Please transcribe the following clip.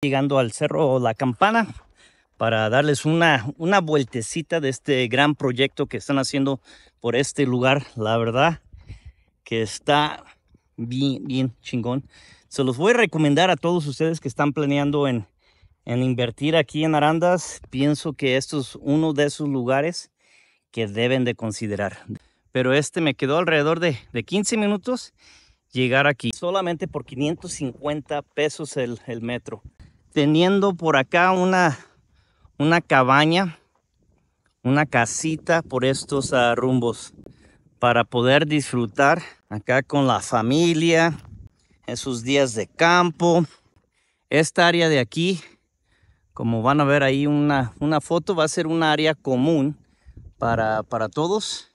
llegando al cerro La Campana para darles una, una vueltecita de este gran proyecto que están haciendo por este lugar. La verdad que está bien, chingón. Se los voy a recomendar a todos ustedes que están planeando en, en invertir aquí en Arandas. Pienso que esto es uno de esos lugares que deben de considerar. Pero este me quedó alrededor de, 15 minutos llegar aquí. Solamente por 550 pesos el metro teniendo por acá una, cabaña, una casita por estos rumbos para poder disfrutar acá con la familia, esos días de campo. Esta área de aquí, como van a ver ahí una, una foto, va a ser un área común para, para todos.